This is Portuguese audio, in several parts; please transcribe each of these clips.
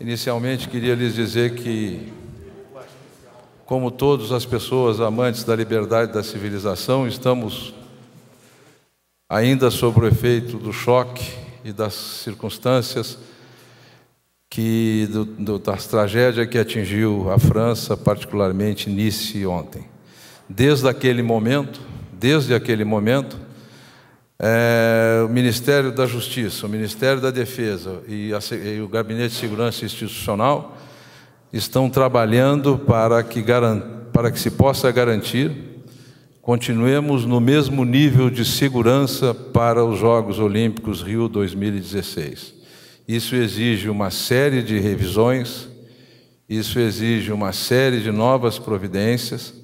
Inicialmente queria lhes dizer que, como todas as pessoas amantes da liberdade da civilização, estamos ainda sob o efeito do choque e das circunstâncias que do, do, que atingiu a França, particularmente Nice ontem. Desde aquele momento, desde aquele momento, é, o Ministério da Justiça, o Ministério da Defesa e, a, e o Gabinete de Segurança Institucional estão trabalhando para que, para que se possa garantir continuemos no mesmo nível de segurança para os Jogos Olímpicos Rio 2016. Isso exige uma série de revisões, isso exige uma série de novas providências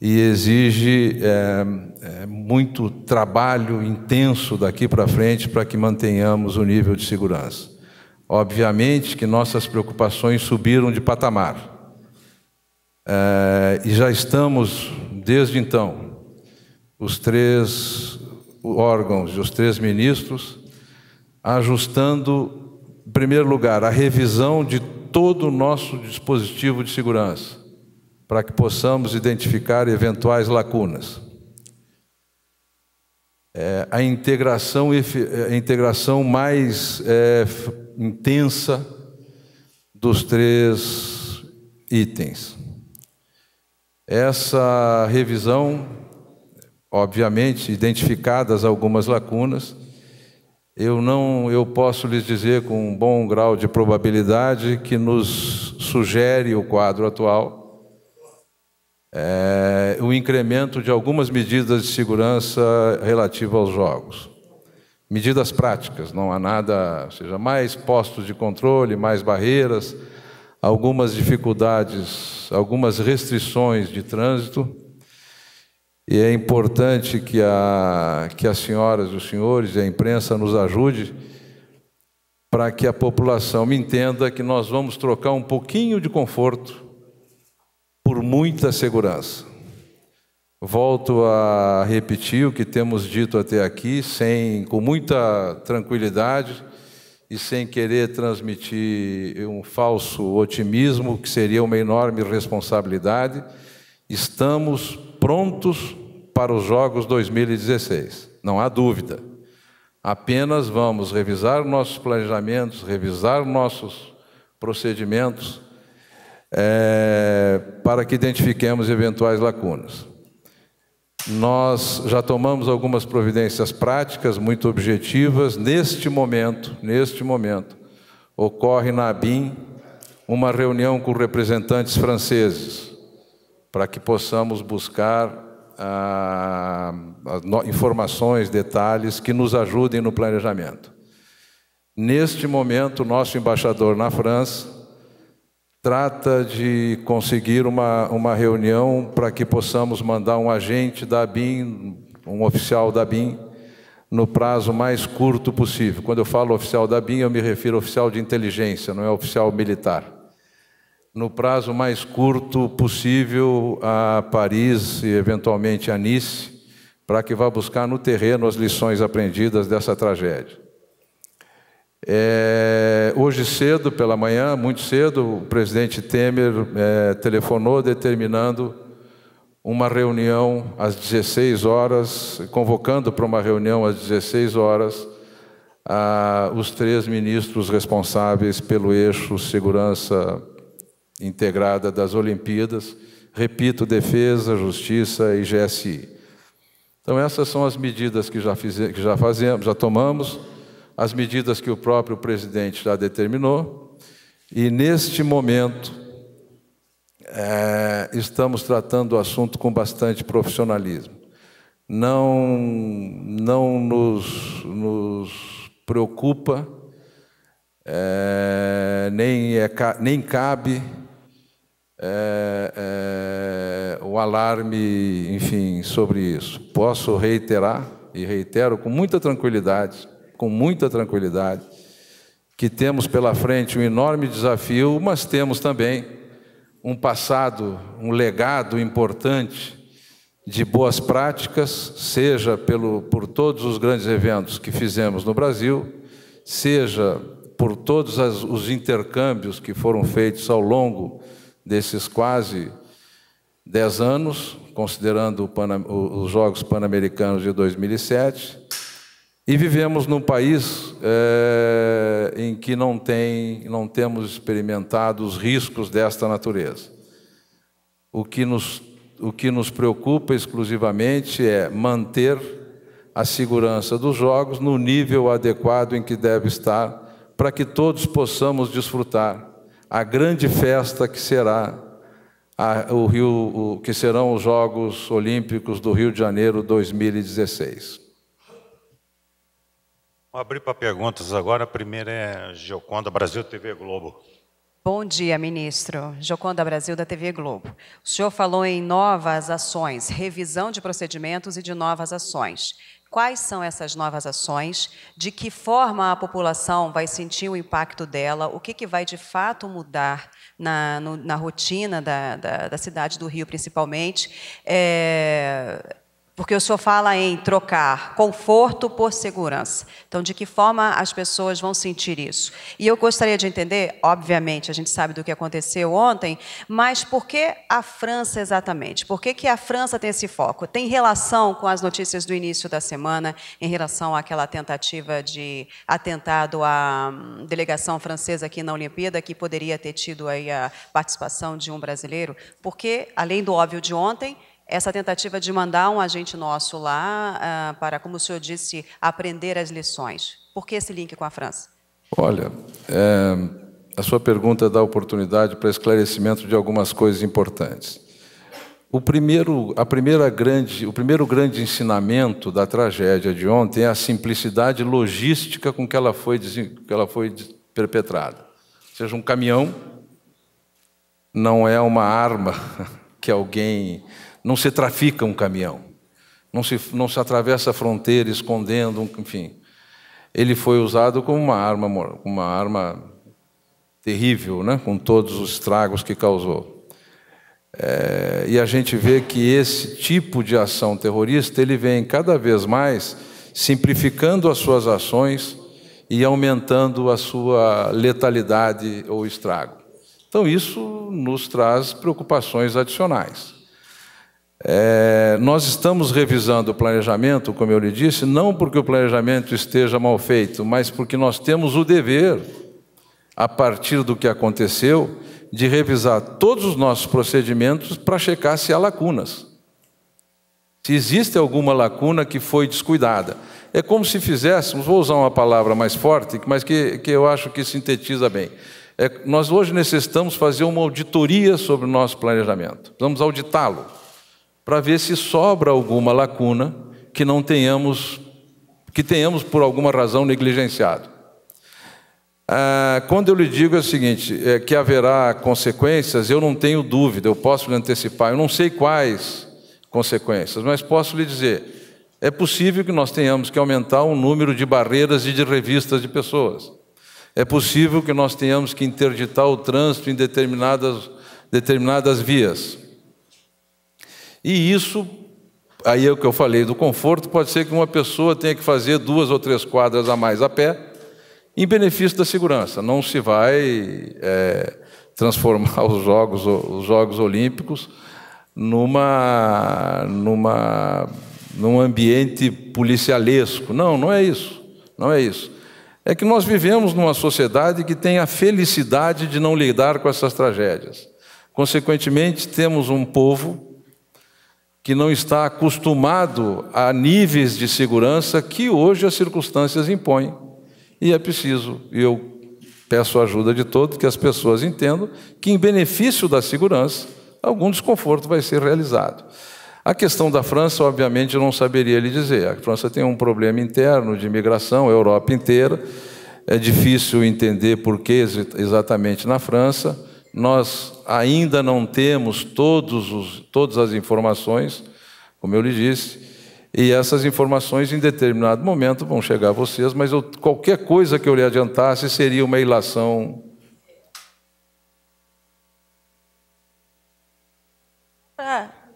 e exige é, é, muito trabalho intenso daqui para frente para que mantenhamos o nível de segurança. Obviamente que nossas preocupações subiram de patamar é, e já estamos, desde então, os três órgãos e os três ministros ajustando, em primeiro lugar, a revisão de todo o nosso dispositivo de segurança, para que possamos identificar eventuais lacunas. É, a, integração, é, a integração mais é, intensa dos três itens. Essa revisão, obviamente, identificadas algumas lacunas, eu não, eu posso lhes dizer com um bom grau de probabilidade que nos sugere o quadro atual é, o incremento de algumas medidas de segurança relativas aos jogos. Medidas práticas, não há nada, ou seja, mais postos de controle, mais barreiras, algumas dificuldades, algumas restrições de trânsito e é importante que, a, que as senhoras, os senhores e a imprensa nos ajude para que a população entenda que nós vamos trocar um pouquinho de conforto por muita segurança. Volto a repetir o que temos dito até aqui, sem, com muita tranquilidade e sem querer transmitir um falso otimismo, que seria uma enorme responsabilidade. Estamos prontos para os Jogos 2016, não há dúvida. Apenas vamos revisar nossos planejamentos, revisar nossos procedimentos, é, para que identifiquemos eventuais lacunas. Nós já tomamos algumas providências práticas muito objetivas. Neste momento, neste momento, ocorre na ABIN uma reunião com representantes franceses para que possamos buscar ah, informações, detalhes que nos ajudem no planejamento. Neste momento, nosso embaixador na França trata de conseguir uma, uma reunião para que possamos mandar um agente da BIM, um oficial da BIM, no prazo mais curto possível. Quando eu falo oficial da BIM, eu me refiro a oficial de inteligência, não é oficial militar no prazo mais curto possível a Paris e eventualmente a Nice, para que vá buscar no terreno as lições aprendidas dessa tragédia. É, hoje cedo, pela manhã, muito cedo, o presidente Temer é, telefonou determinando uma reunião às 16 horas, convocando para uma reunião às 16 horas a, os três ministros responsáveis pelo eixo segurança integrada das Olimpíadas, repito, Defesa, Justiça e GSI. Então, essas são as medidas que já, fizemos, que já fazemos, já tomamos, as medidas que o próprio presidente já determinou, e neste momento é, estamos tratando o assunto com bastante profissionalismo. Não, não nos, nos preocupa, é, nem, é, nem cabe é, é, o alarme, enfim, sobre isso. Posso reiterar, e reitero com muita tranquilidade, com muita tranquilidade, que temos pela frente um enorme desafio, mas temos também um passado, um legado importante de boas práticas, seja pelo, por todos os grandes eventos que fizemos no Brasil, seja por todos as, os intercâmbios que foram feitos ao longo desses quase dez anos, considerando os Jogos Pan-Americanos de 2007, e vivemos num país é, em que não, tem, não temos experimentado os riscos desta natureza. O que, nos, o que nos preocupa exclusivamente é manter a segurança dos jogos no nível adequado em que deve estar, para que todos possamos desfrutar a grande festa que será a, o Rio, o, que serão os Jogos Olímpicos do Rio de Janeiro 2016. Vou abrir para perguntas agora. A primeira é Gioconda Brasil TV Globo. Bom dia, ministro. Gioconda Brasil da TV Globo. O senhor falou em novas ações, revisão de procedimentos e de novas ações quais são essas novas ações, de que forma a população vai sentir o impacto dela, o que, que vai de fato mudar na, no, na rotina da, da, da, cidade do Rio, principalmente. É, porque o senhor fala em trocar conforto por segurança. Então, de que forma as pessoas vão sentir isso? E eu gostaria de entender, obviamente, a gente sabe do que aconteceu ontem, mas por que a França exatamente? Por que, que a França tem esse foco? Tem relação com as notícias do início da semana em relação àquela tentativa de atentado à hum, delegação francesa aqui na Olimpíada, que poderia ter tido aí a participação de um brasileiro? Porque, além do óbvio de ontem, essa tentativa de mandar um agente nosso lá uh, para, como o senhor disse, aprender as lições? Por que esse link com a França? Olha, é, a sua pergunta dá oportunidade para esclarecimento de algumas coisas importantes. O primeiro, a primeira grande, o primeiro grande ensinamento da tragédia de ontem é a simplicidade logística com que ela foi, que ela foi perpetrada. Ou seja, um caminhão não é uma arma que alguém não se trafica um caminhão. Não se, não se atravessa a fronteira escondendo, enfim. Ele foi usado como uma arma, uma arma terrível, né? com todos os estragos que causou. É, e a gente vê que esse tipo de ação terrorista ele vem cada vez mais simplificando as suas ações e aumentando a sua letalidade ou estrago. Então, isso nos traz preocupações adicionais. É, nós estamos revisando o planejamento, como eu lhe disse, não porque o planejamento esteja mal feito, mas porque nós temos o dever, a partir do que aconteceu, de revisar todos os nossos procedimentos para checar se há lacunas. Se existe alguma lacuna que foi descuidada. É como se fizéssemos, vou usar uma palavra mais forte, mas que, que eu acho que sintetiza bem. É, nós hoje necessitamos fazer uma auditoria sobre o nosso planejamento, Vamos auditá-lo para ver se sobra alguma lacuna que não tenhamos, que tenhamos por alguma razão negligenciado. Ah, quando eu lhe digo é o seguinte, é, que haverá consequências, eu não tenho dúvida, eu posso lhe antecipar, eu não sei quais consequências, mas posso lhe dizer, é possível que nós tenhamos que aumentar o número de barreiras e de revistas de pessoas. É possível que nós tenhamos que interditar o trânsito em determinadas, determinadas vias. E isso, aí é o que eu falei do conforto, pode ser que uma pessoa tenha que fazer duas ou três quadras a mais a pé, em benefício da segurança. Não se vai é, transformar os jogos, os jogos Olímpicos numa, numa, num ambiente policialesco. Não, não é isso. Não é isso. É que nós vivemos numa sociedade que tem a felicidade de não lidar com essas tragédias. Consequentemente, temos um povo que não está acostumado a níveis de segurança que hoje as circunstâncias impõem. E é preciso, e eu peço a ajuda de todos, que as pessoas entendam que, em benefício da segurança, algum desconforto vai ser realizado. A questão da França, obviamente, eu não saberia lhe dizer. A França tem um problema interno de imigração, a Europa inteira. É difícil entender por que exatamente na França nós ainda não temos todos os, todas as informações, como eu lhe disse, e essas informações em determinado momento vão chegar a vocês, mas eu, qualquer coisa que eu lhe adiantasse seria uma ilação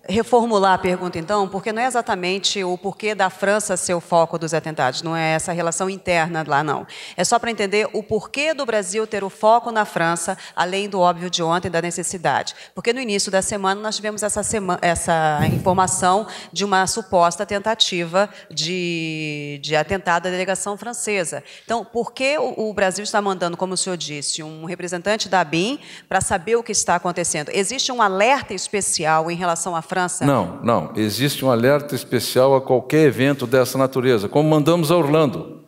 reformular a pergunta, então, porque não é exatamente o porquê da França ser o foco dos atentados, não é essa relação interna lá, não. É só para entender o porquê do Brasil ter o foco na França, além do óbvio de ontem, da necessidade. Porque no início da semana nós tivemos essa, semana, essa informação de uma suposta tentativa de, de atentado à delegação francesa. Então, por que o, o Brasil está mandando, como o senhor disse, um representante da BIM para saber o que está acontecendo? Existe um alerta especial em relação à França? França. Não, não. Existe um alerta especial a qualquer evento dessa natureza, como mandamos a Orlando,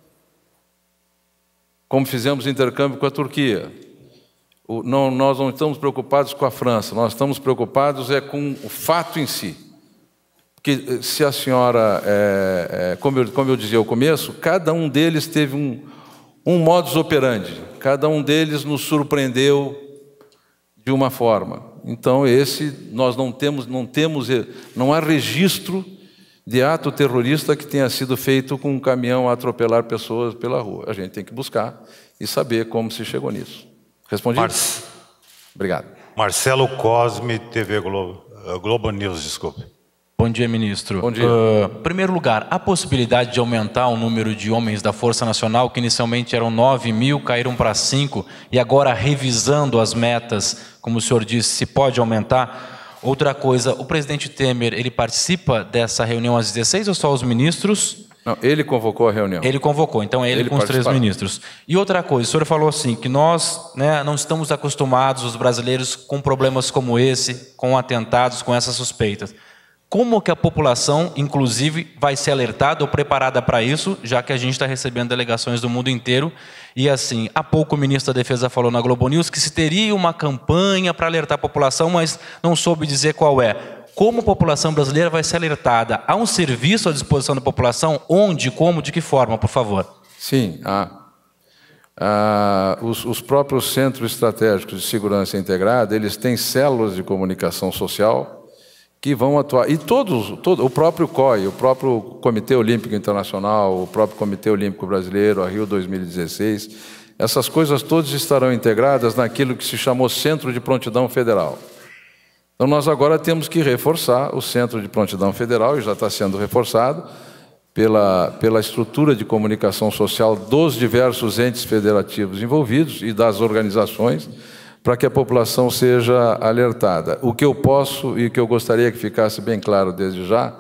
como fizemos intercâmbio com a Turquia. O, não, nós não estamos preocupados com a França, nós estamos preocupados é com o fato em si. Porque eh, se a senhora, é, é, como, eu, como eu dizia ao começo, cada um deles teve um, um modus operandi, cada um deles nos surpreendeu de uma forma. Então esse nós não temos, não temos, eh, não há registro de ato terrorista que tenha sido feito com um caminhão a atropelar pessoas pela rua. A gente tem que buscar e saber como se chegou nisso. Respondi? Mar Obrigado. Marcelo Cosme, TV Globo, eh, Globo News, desculpe. Bom dia, ministro. Bom dia. Uh, primeiro lugar, há possibilidade de aumentar o número de homens da Força Nacional, que inicialmente eram 9 mil, caíram para 5, e agora, revisando as metas, como o senhor disse, se pode aumentar? Outra coisa, o presidente Temer, ele participa dessa reunião às 16 ou só os ministros? Não, ele convocou a reunião. Ele convocou, então ele, ele com os três ministros. E outra coisa, o senhor falou assim, que nós né, não estamos acostumados, os brasileiros, com problemas como esse, com atentados, com essas suspeitas. Como que a população, inclusive, vai ser alertada ou preparada para isso, já que a gente está recebendo delegações do mundo inteiro? E assim, há pouco o ministro da Defesa falou na Globo News que se teria uma campanha para alertar a população, mas não soube dizer qual é. Como a população brasileira vai ser alertada? Há um serviço à disposição da população? Onde, como, de que forma, por favor? Sim, há. Ah, os, os, próprios centros estratégicos de segurança integrada, eles têm células de comunicação social que vão atuar. E todos, todo, o próprio COI, o próprio Comitê Olímpico Internacional, o próprio Comitê Olímpico Brasileiro, a Rio 2016, essas coisas todas estarão integradas naquilo que se chamou Centro de Prontidão Federal. Então, nós agora temos que reforçar o Centro de Prontidão Federal, e já está sendo reforçado, pela, pela estrutura de comunicação social dos diversos entes federativos envolvidos e das organizações para que a população seja alertada. O que eu posso e o que eu gostaria que ficasse bem claro desde já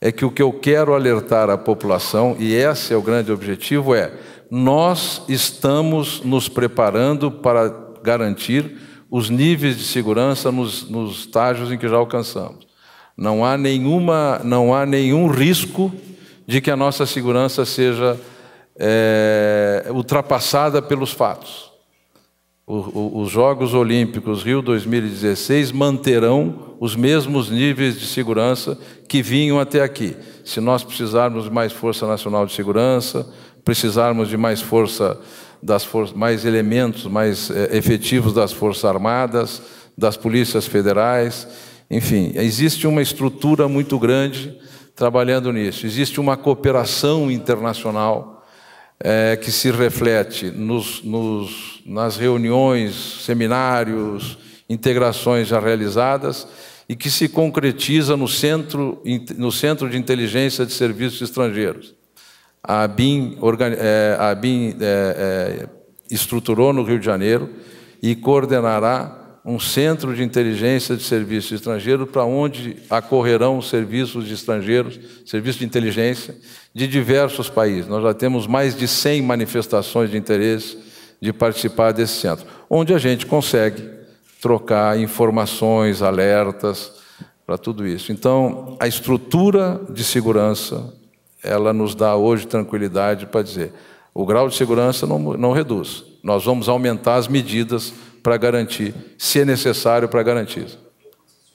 é que o que eu quero alertar a população, e esse é o grande objetivo, é nós estamos nos preparando para garantir os níveis de segurança nos, nos estágios em que já alcançamos. Não há, nenhuma, não há nenhum risco de que a nossa segurança seja é, ultrapassada pelos fatos os Jogos Olímpicos Rio 2016 manterão os mesmos níveis de segurança que vinham até aqui. Se nós precisarmos de mais Força Nacional de Segurança, precisarmos de mais força das for mais elementos, mais é, efetivos das Forças Armadas, das polícias federais, enfim, existe uma estrutura muito grande trabalhando nisso. Existe uma cooperação internacional é, que se reflete nos, nos, nas reuniões, seminários, integrações já realizadas e que se concretiza no Centro, no centro de Inteligência de Serviços Estrangeiros. A BIM, é, a BIM é, é, estruturou no Rio de Janeiro e coordenará um centro de inteligência de serviços estrangeiros para onde acorrerão os serviços de estrangeiros, serviços de inteligência de diversos países. Nós já temos mais de 100 manifestações de interesse de participar desse centro, onde a gente consegue trocar informações, alertas para tudo isso. Então, a estrutura de segurança, ela nos dá hoje tranquilidade para dizer, o grau de segurança não, não reduz. Nós vamos aumentar as medidas para garantir, se é necessário para garantir.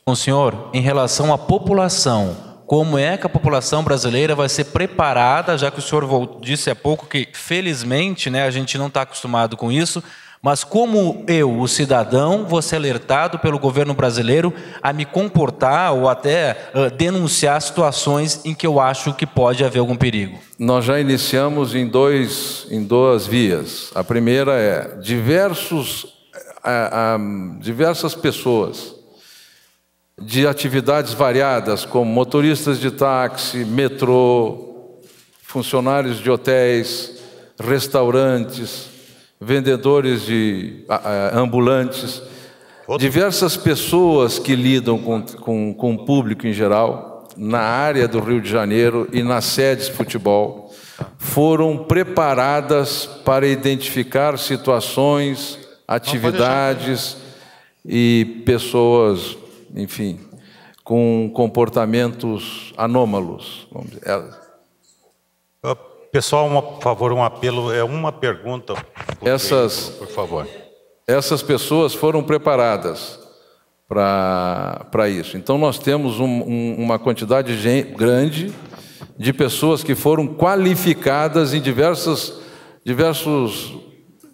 Bom, senhor, em relação à população, como é que a população brasileira vai ser preparada, já que o senhor disse há pouco que, felizmente, né, a gente não está acostumado com isso, mas como eu, o cidadão, vou ser alertado pelo governo brasileiro a me comportar ou até uh, denunciar situações em que eu acho que pode haver algum perigo? Nós já iniciamos em, dois, em duas vias. A primeira é diversos a, a diversas pessoas de atividades variadas, como motoristas de táxi, metrô, funcionários de hotéis, restaurantes, vendedores de a, a, ambulantes, Outro. diversas pessoas que lidam com, com, com o público em geral, na área do Rio de Janeiro e nas sedes de futebol, foram preparadas para identificar situações atividades e pessoas, enfim, com comportamentos anômalos. É. Ah, pessoal, por favor, um apelo, é uma pergunta. Essas, por favor. Essas pessoas foram preparadas para isso. Então, nós temos um, um, uma quantidade grande de pessoas que foram qualificadas em diversas, diversos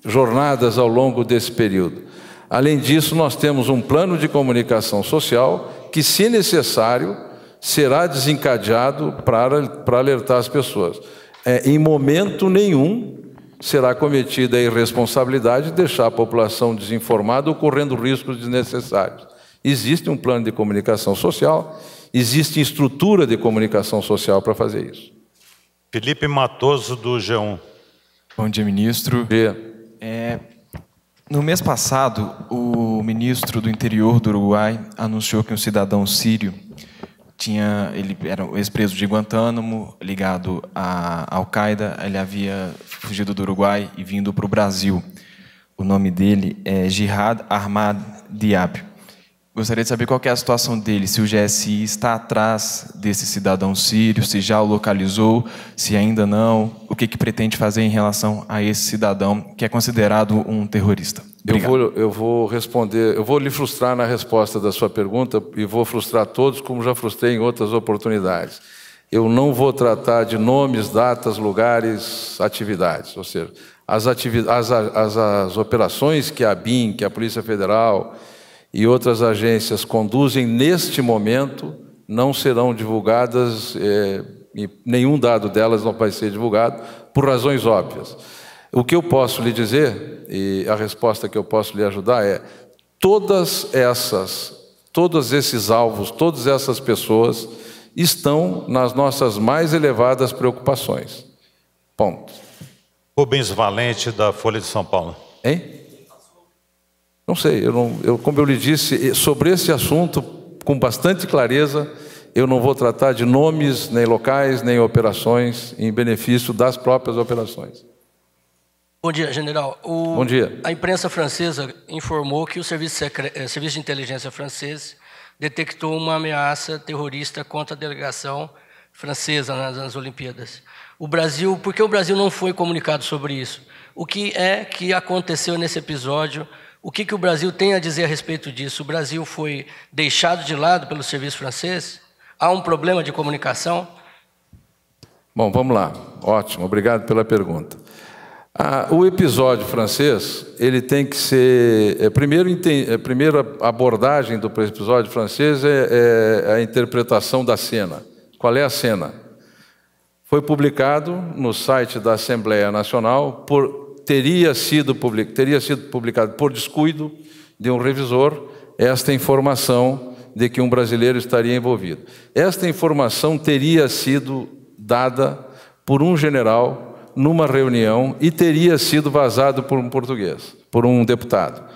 jornadas ao longo desse período. Além disso, nós temos um plano de comunicação social que, se necessário, será desencadeado para, para alertar as pessoas. É, em momento nenhum será cometida a irresponsabilidade de deixar a população desinformada ou correndo riscos desnecessários. Existe um plano de comunicação social, existe estrutura de comunicação social para fazer isso. Felipe Matoso, do G1. Bom dia, ministro. Bom dia. É, no mês passado, o ministro do Interior do Uruguai anunciou que um cidadão sírio tinha, ele era ex-preso de Guantánamo, ligado à Al-Qaeda, ele havia fugido do Uruguai e vindo para o Brasil. O nome dele é Jihad Ahmad Diab. Gostaria de saber qual é a situação dele, se o GSI está atrás desse cidadão sírio, se já o localizou, se ainda não, o que, que pretende fazer em relação a esse cidadão que é considerado um terrorista. Eu vou, eu vou responder, eu vou lhe frustrar na resposta da sua pergunta e vou frustrar todos, como já frustrei em outras oportunidades. Eu não vou tratar de nomes, datas, lugares, atividades. Ou seja, as, as, as, as operações que a BIM, que a Polícia Federal, e outras agências conduzem neste momento não serão divulgadas, é, nenhum dado delas não vai ser divulgado, por razões óbvias. O que eu posso lhe dizer, e a resposta que eu posso lhe ajudar é: todas essas, todos esses alvos, todas essas pessoas estão nas nossas mais elevadas preocupações. Ponto. Rubens Valente, da Folha de São Paulo. Hein? Não sei, eu não, eu, como eu lhe disse, sobre esse assunto, com bastante clareza, eu não vou tratar de nomes, nem locais, nem operações, em benefício das próprias operações. Bom dia, general. O, Bom dia. A imprensa francesa informou que o serviço, secre, eh, serviço de inteligência francês detectou uma ameaça terrorista contra a delegação francesa nas, nas Olimpíadas. O Brasil, por que o Brasil não foi comunicado sobre isso? O que é que aconteceu nesse episódio? O que, que o Brasil tem a dizer a respeito disso? O Brasil foi deixado de lado pelo serviço francês? Há um problema de comunicação? Bom, vamos lá. Ótimo, obrigado pela pergunta. Ah, o episódio francês, ele tem que ser... É, primeiro, a é, primeira abordagem do episódio francês é, é a interpretação da cena. Qual é a cena? Foi publicado no site da Assembleia Nacional por teria sido, public, teria sido publicado por descuido de um revisor esta informação de que um brasileiro estaria envolvido. Esta informação teria sido dada por um general numa reunião e teria sido vazado por um português, por um deputado.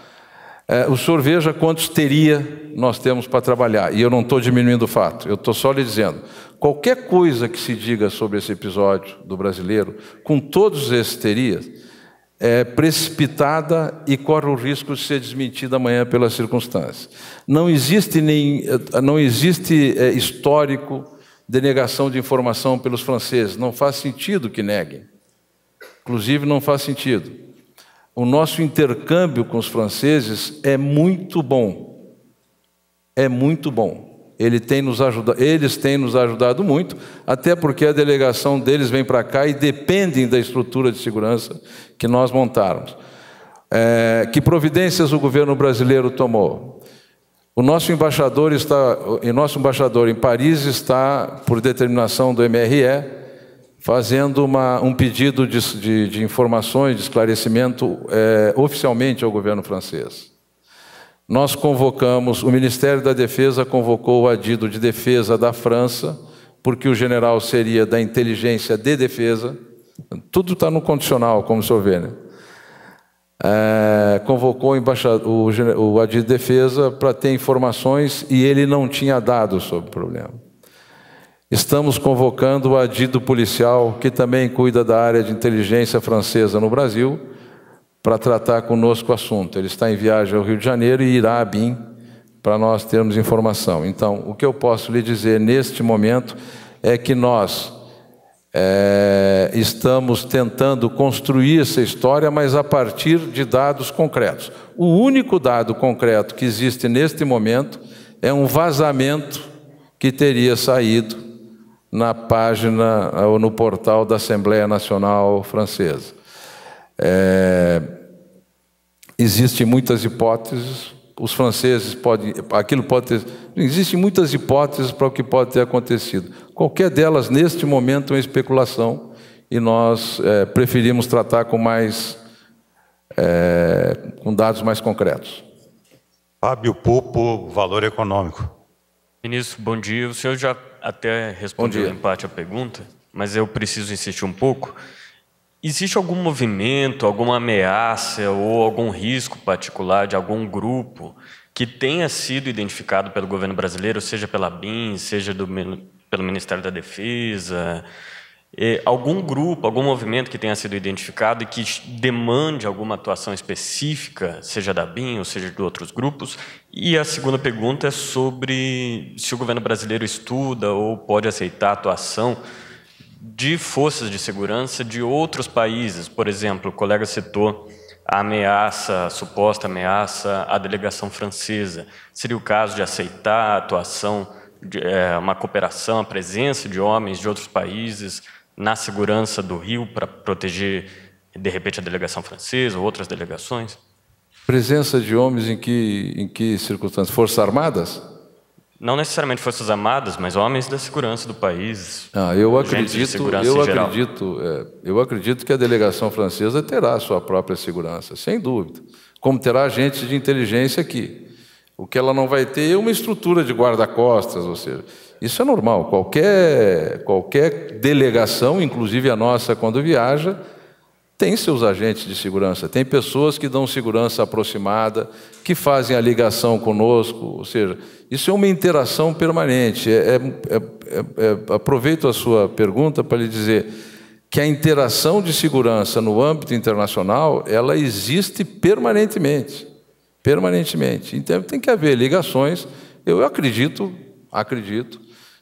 É, o senhor veja quantos teria nós temos para trabalhar. E eu não estou diminuindo o fato, eu estou só lhe dizendo. Qualquer coisa que se diga sobre esse episódio do brasileiro, com todos esses terias, é, precipitada e corre o risco de ser desmentida amanhã pelas circunstâncias. Não existe, nem, não existe é, histórico de negação de informação pelos franceses. Não faz sentido que neguem. Inclusive, não faz sentido. O nosso intercâmbio com os franceses é muito bom. É muito bom. Ele tem nos ajudado, eles têm nos ajudado muito, até porque a delegação deles vem para cá e dependem da estrutura de segurança que nós montarmos. É, que providências o governo brasileiro tomou? O nosso embaixador está, o nosso embaixador em Paris está, por determinação do MRE, fazendo uma, um pedido de, de, de, informações, de esclarecimento é, oficialmente ao governo francês nós convocamos, o Ministério da Defesa convocou o adido de defesa da França, porque o general seria da inteligência de defesa. Tudo está no condicional, como o senhor vê, né? É, convocou o, o, o adido de defesa para ter informações e ele não tinha dado sobre o problema. Estamos convocando o adido policial, que também cuida da área de inteligência francesa no Brasil, para tratar conosco o assunto. Ele está em viagem ao Rio de Janeiro e irá a BIM para nós termos informação. Então, o que eu posso lhe dizer neste momento é que nós é, estamos tentando construir essa história, mas a partir de dados concretos. O único dado concreto que existe neste momento é um vazamento que teria saído na página ou no portal da Assembleia Nacional Francesa. É, existem muitas hipóteses. Os franceses podem, aquilo pode ter. Existem muitas hipóteses para o que pode ter acontecido. Qualquer delas, neste momento, é uma especulação e nós é, preferimos tratar com mais, é, com dados mais concretos. Fábio Pupo, Valor Econômico. Ministro, bom dia. O senhor já até respondeu em parte a pergunta, mas eu preciso insistir um pouco. Existe algum movimento, alguma ameaça ou algum risco particular de algum grupo que tenha sido identificado pelo governo brasileiro, seja pela BIM, seja do, pelo Ministério da Defesa? E é, algum grupo, algum movimento que tenha sido identificado e que demande alguma atuação específica, seja da BIM ou seja de outros grupos? E a segunda pergunta é sobre se o governo brasileiro estuda ou pode aceitar a atuação de forças de segurança de outros países. Por exemplo, o colega citou a ameaça, a suposta ameaça à delegação francesa. Seria o caso de aceitar a atuação, de, é, uma cooperação, a presença de homens de outros países na segurança do Rio para proteger, de repente, a delegação francesa ou outras delegações? Presença de homens em que, em que circunstâncias? Forças Armadas? não necessariamente forças armadas, mas homens da segurança do país. Ah, eu acredito, eu acredito, é, eu acredito que a delegação francesa terá a sua própria segurança, sem dúvida. Como terá agentes de inteligência aqui. O que ela não vai ter é uma estrutura de guarda-costas, ou seja, isso é normal. Qualquer qualquer delegação, inclusive a nossa, quando viaja, tem seus agentes de segurança, tem pessoas que dão segurança aproximada, que fazem a ligação conosco, ou seja, isso é uma interação permanente. É é, é, é, é, aproveito a sua pergunta para lhe dizer que a interação de segurança no âmbito internacional ela existe permanentemente, permanentemente. Então tem que haver ligações. Eu acredito, acredito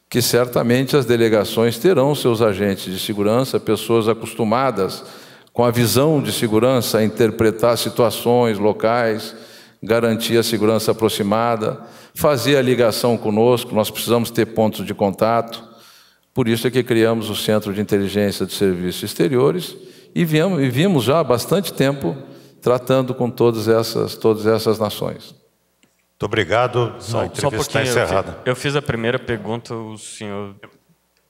que certamente as delegações terão seus agentes de segurança, pessoas acostumadas com a visão de segurança, interpretar situações locais, garantir a segurança aproximada, fazer a ligação conosco, nós precisamos ter pontos de contato. Por isso é que criamos o Centro de Inteligência de Serviços Exteriores e, viemos, vimos já há bastante tempo tratando com todas essas, todas essas nações. Muito obrigado. Só a entrevista está encerrada. Eu fiz a primeira pergunta, o senhor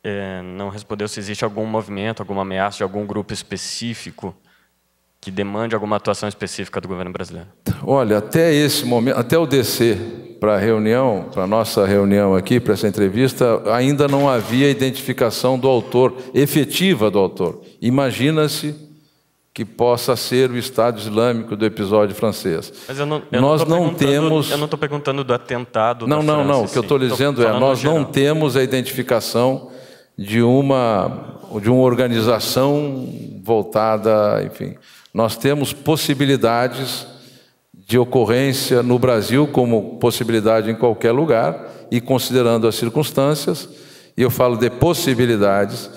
é, não respondeu se existe algum movimento, alguma ameaça de algum grupo específico que demande alguma atuação específica do governo brasileiro. Olha, até esse momento, até o descer para a reunião, para a nossa reunião aqui, para essa entrevista, ainda não havia identificação do autor, efetiva do autor. Imagina-se que possa ser o Estado Islâmico do episódio francês. Mas eu não, eu nós não, não temos. Eu não estou perguntando do atentado. Não, não, França, não. O que eu estou assim. dizendo tô é nós não temos a identificação de uma de uma organização voltada, enfim. Nós temos possibilidades de ocorrência no Brasil como possibilidade em qualquer lugar e considerando as circunstâncias, e eu falo de possibilidades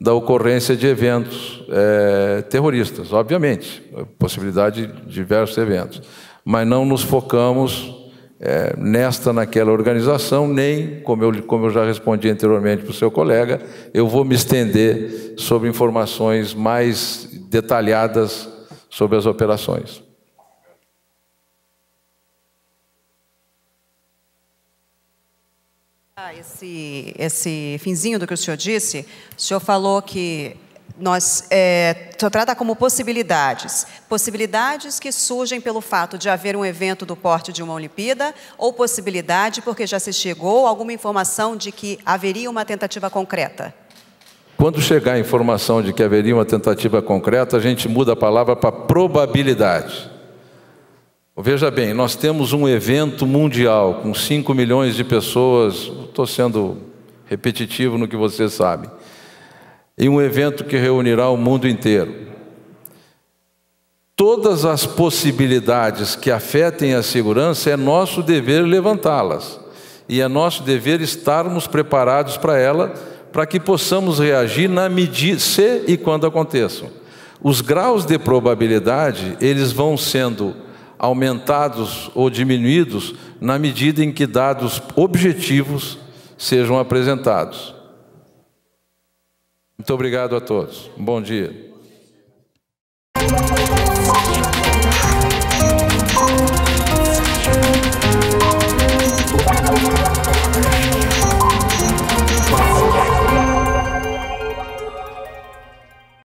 da ocorrência de eventos é, terroristas, obviamente, possibilidade de diversos eventos, mas não nos focamos é, nesta, naquela organização, nem, como eu, como eu já respondi anteriormente para o seu colega, eu vou me estender sobre informações mais detalhadas sobre as operações. Ah, esse, esse finzinho do que o senhor disse, o senhor falou que nós é, só trata como possibilidades. Possibilidades que surgem pelo fato de haver um evento do porte de uma Olimpíada, ou possibilidade porque já se chegou alguma informação de que haveria uma tentativa concreta. Quando chegar a informação de que haveria uma tentativa concreta, a gente muda a palavra para probabilidade. Veja bem, nós temos um evento mundial com 5 milhões de pessoas, estou sendo repetitivo no que você sabe em um evento que reunirá o mundo inteiro. Todas as possibilidades que afetem a segurança é nosso dever levantá-las e é nosso dever estarmos preparados para ela, para que possamos reagir na medida se e quando aconteçam. Os graus de probabilidade, eles vão sendo aumentados ou diminuídos na medida em que dados objetivos sejam apresentados. Muito obrigado a todos. Um bom dia.